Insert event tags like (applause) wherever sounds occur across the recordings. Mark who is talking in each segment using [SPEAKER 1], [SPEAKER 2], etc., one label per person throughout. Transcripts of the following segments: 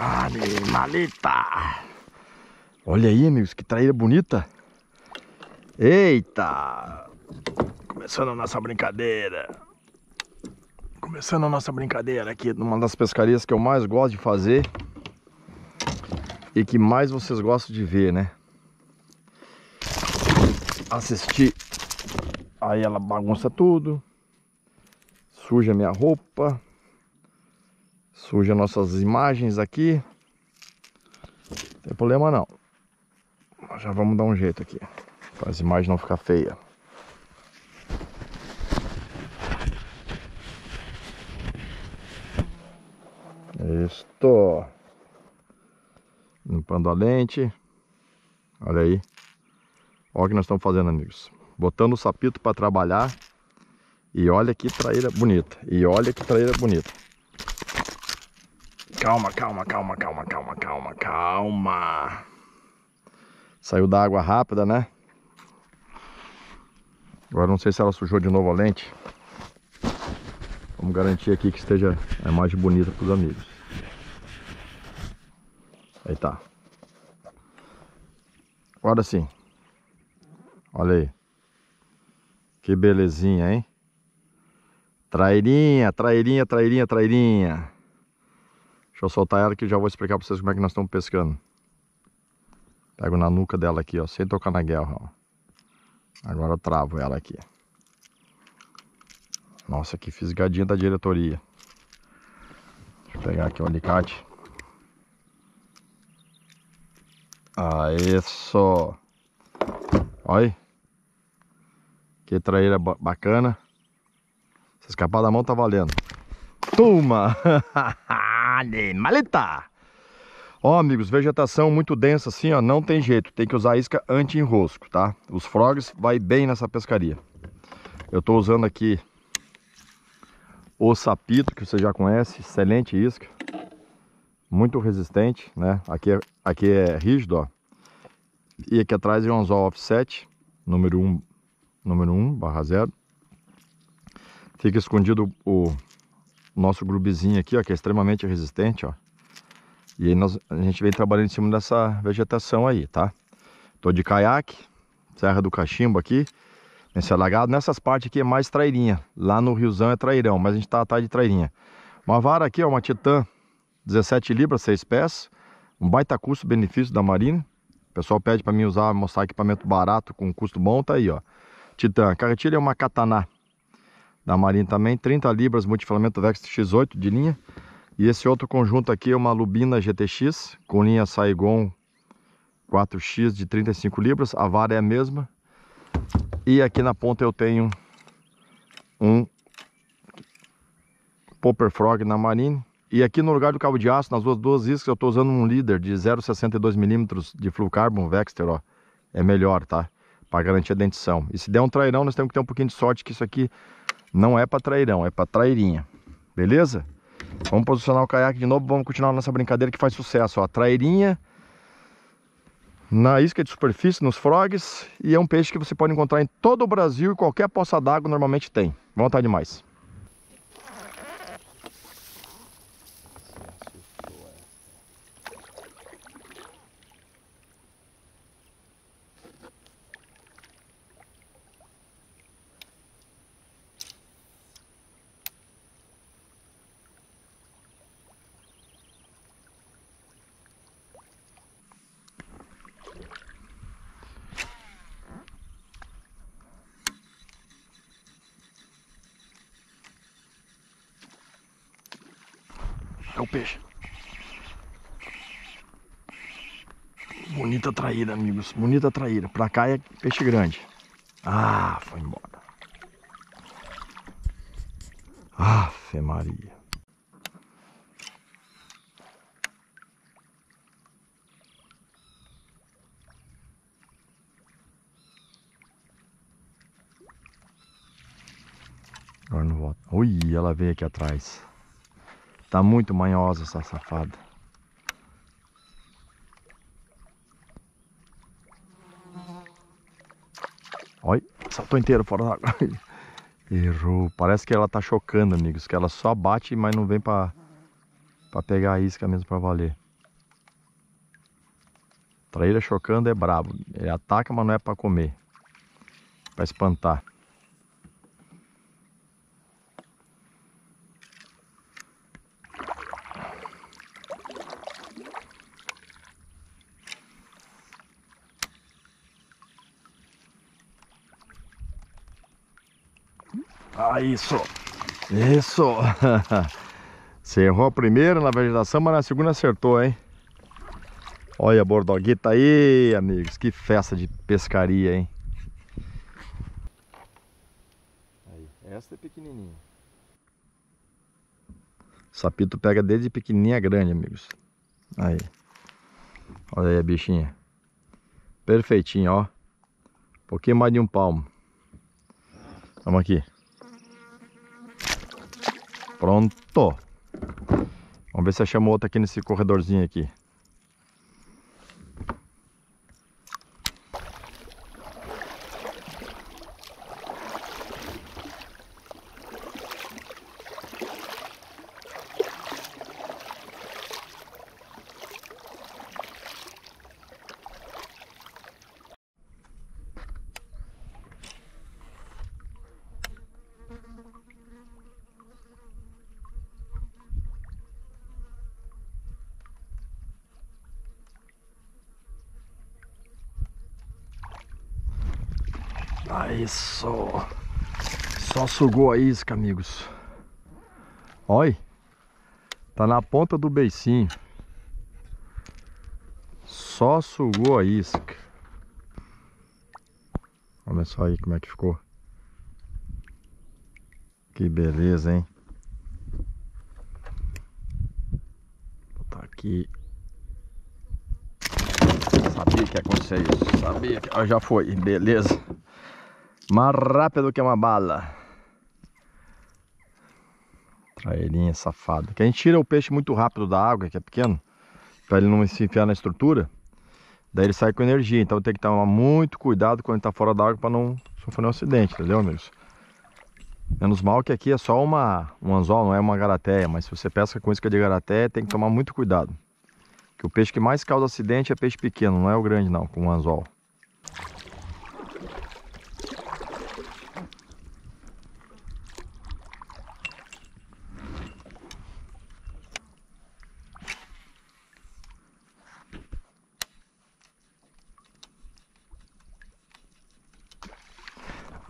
[SPEAKER 1] Animalita. Olha aí, amigos, que traíra bonita. Eita. Começando a nossa brincadeira. Começando a nossa brincadeira aqui numa das pescarias que eu mais gosto de fazer e que mais vocês gostam de ver, né? Assistir. Aí ela bagunça tudo. Suja minha roupa. Surge as nossas imagens aqui. Não tem problema não. já vamos dar um jeito aqui. Para as imagens não ficar feia. Estou limpando a lente. Olha aí. Olha o que nós estamos fazendo, amigos. Botando o sapito para trabalhar. E olha que traíra bonita. E olha que traíra bonita. Calma, calma, calma, calma, calma, calma, calma. Saiu da água rápida, né? Agora não sei se ela sujou de novo a lente. Vamos garantir aqui que esteja a imagem bonita para os amigos. Aí tá. Agora sim. Olha aí. Que belezinha, hein? Trairinha, trairinha, trairinha, trairinha. Deixa eu soltar ela que já vou explicar para vocês como é que nós estamos pescando. Pego na nuca dela aqui, ó, sem tocar na guerra, ó. Agora eu travo ela aqui. Nossa, que fisgadinha da diretoria. Deixa eu pegar aqui o alicate. Aê, só. Olha. Que traíra bacana. Se escapar da mão tá valendo. Tuma! (laughs) maleta! Ó, amigos, vegetação muito densa assim, ó, não tem jeito. Tem que usar isca anti-enrosco, tá? Os frogs vai bem nessa pescaria. Eu tô usando aqui o sapito, que você já conhece, excelente isca. Muito resistente, né? Aqui é, aqui é rígido, ó. E aqui atrás é um anzol offset, número 1, número 1 barra 0. Fica escondido o, nosso grubezinho aqui, ó, que é extremamente resistente, ó. E aí nós, a gente vem trabalhando em cima dessa vegetação aí, tá? Tô de caiaque, Serra do Cachimbo aqui, nesse alagado. Nessas partes aqui é mais trairinha. Lá no Riozão é trairão, mas a gente tá atrás de trairinha. Uma vara aqui, ó, uma Titan, 17 libras, 6 pés. Um baita custo-benefício da Marina. O pessoal pede para mim usar, mostrar equipamento barato com custo bom, tá aí, ó. Titan, carretilha é uma Katana da Marinha também, 30 libras multifilamento Vex X8 de linha. E esse outro conjunto aqui é uma Lubina GTX com linha Saigon 4X de 35 libras, a vara é a mesma. E aqui na ponta eu tenho um Popper Frog na Marine. E aqui no lugar do cabo de aço, nas duas, duas iscas, eu estou usando um líder de 0,62mm de fluocarbon Vexter, ó. É melhor, tá? Para garantir a dentição. E se der um trairão, nós temos que ter um pouquinho de sorte que isso aqui não é para trairão, é para trairinha. Beleza? Vamos posicionar o caiaque de novo, vamos continuar nossa brincadeira que faz sucesso. Ó, trairinha na isca de superfície, nos frogs. E é um peixe que você pode encontrar em todo o Brasil e qualquer poça d'água normalmente tem. Vontade demais. É o peixe. Bonita traíra, amigos. Bonita traíra. Pra cá é peixe grande. Ah, foi embora. Ah, Fê Maria. Agora não volta. Ui, ela veio aqui atrás. Tá muito manhosa essa safada. Olha, saltou inteiro fora da água. (laughs) Errou. Parece que ela tá chocando, amigos. Que ela só bate, mas não vem pra, pegar a isca mesmo pra valer. Traíra chocando é brabo. Ele ataca, mas não é pra comer. Pra espantar. Ah, isso. Isso. (laughs) Você errou a primeira na vegetação, mas na segunda acertou, hein? Olha a bordoguita aí, amigos. Que festa de pescaria, hein? Aí, essa é pequenininha. Sapito pega desde pequenininha a grande, amigos. Aí. Olha aí a bichinha. Perfeitinho, ó. Um pouquinho mais de um palmo. Vamos aqui. Pronto. Vamos ver se achamos outra aqui nesse corredorzinho aqui. Aí só. Só sugou a isca, amigos. Olha. Tá na ponta do beicinho. Só sugou a isca. Olha só aí como é que ficou. Que beleza, hein? Tá botar aqui. Sabia que ia acontecer isso. Sabia que... Ah, já foi. Beleza. Mais rápido que uma bala. Trairinha safada. Que a gente tira o peixe muito rápido da água, que é pequeno, para ele não se enfiar na estrutura. Daí ele sai com energia, então tem que tomar muito cuidado quando ele tá fora da água para não sofrer um acidente, entendeu, amigos? Menos mal que aqui é só uma, um anzol, não é uma garateia, mas se você pesca com isca de garateia, tem que tomar muito cuidado. Que o peixe que mais causa acidente é peixe pequeno, não é o grande não, com um anzol.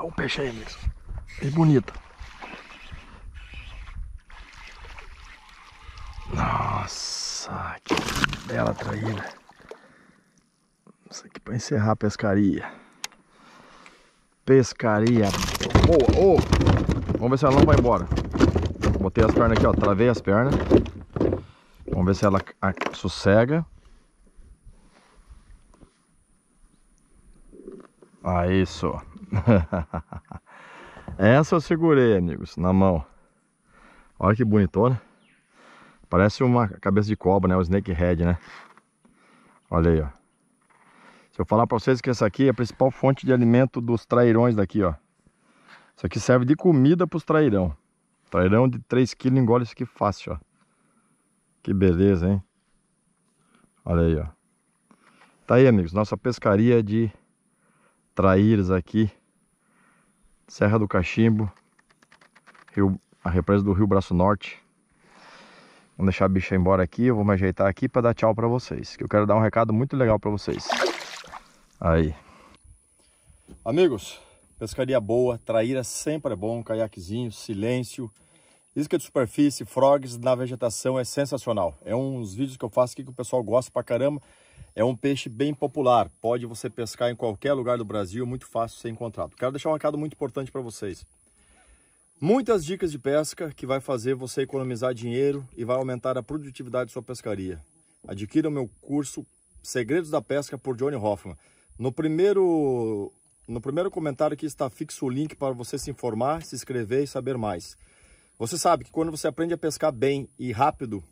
[SPEAKER 1] Olha o peixe aí, Emerson. Que bonito. Nossa, que bela traíra. Isso aqui para encerrar a pescaria. Pescaria boa. Oh, oh. Vamos ver se ela não vai embora. Botei as pernas aqui, ó. Travei as pernas. Vamos ver se ela a, sossega. Ah, isso. (laughs) Essa eu segurei, amigos, na mão. Olha que bonitona. Parece uma cabeça de cobra, né? O snakehead, né? Olha aí, ó. Se eu falar pra vocês que essa aqui é a principal fonte de alimento dos trairões daqui, ó. Isso aqui serve de comida pros trairão. Trairão de 3 kg engole isso aqui fácil, ó. Que beleza, hein? Olha aí, ó. Tá aí, amigos. Nossa pescaria de traíras aqui Serra do Cachimbo, Rio, a represa do Rio Braço Norte. Vamos deixar a bicha embora aqui, eu vou me ajeitar aqui para dar tchau para vocês, que eu quero dar um recado muito legal para vocês. Aí. Amigos, pescaria boa, traíra sempre é bom, caiaquezinho, silêncio, isca de superfície, frogs na vegetação é sensacional. É uns vídeos que eu faço aqui que o pessoal gosta pra caramba. É um peixe bem popular, pode você pescar em qualquer lugar do Brasil, muito fácil ser encontrado. Quero deixar um recado muito importante para vocês. Muitas dicas de pesca que vai fazer você economizar dinheiro e vai aumentar a produtividade de sua pescaria. Adquira o meu curso Segredos da Pesca por Johnny Hoffman. No primeiro, no primeiro comentário aqui está fixo o link para você se informar, se inscrever e saber mais. Você sabe que quando você aprende a pescar bem e rápido,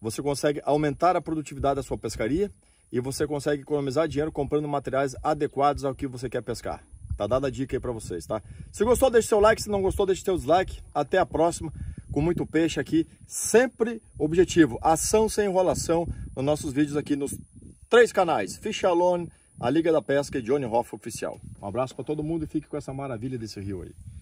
[SPEAKER 1] você consegue aumentar a produtividade da sua pescaria e você consegue economizar dinheiro comprando materiais adequados ao que você quer pescar. Tá dada a dica aí para vocês, tá? Se gostou, deixe seu like. Se não gostou, deixe seu dislike. Até a próxima. Com muito peixe aqui. Sempre objetivo. Ação sem enrolação nos nossos vídeos aqui nos três canais. Fish Alone, A Liga da Pesca e Johnny Hoff Oficial. Um abraço para todo mundo e fique com essa maravilha desse rio aí.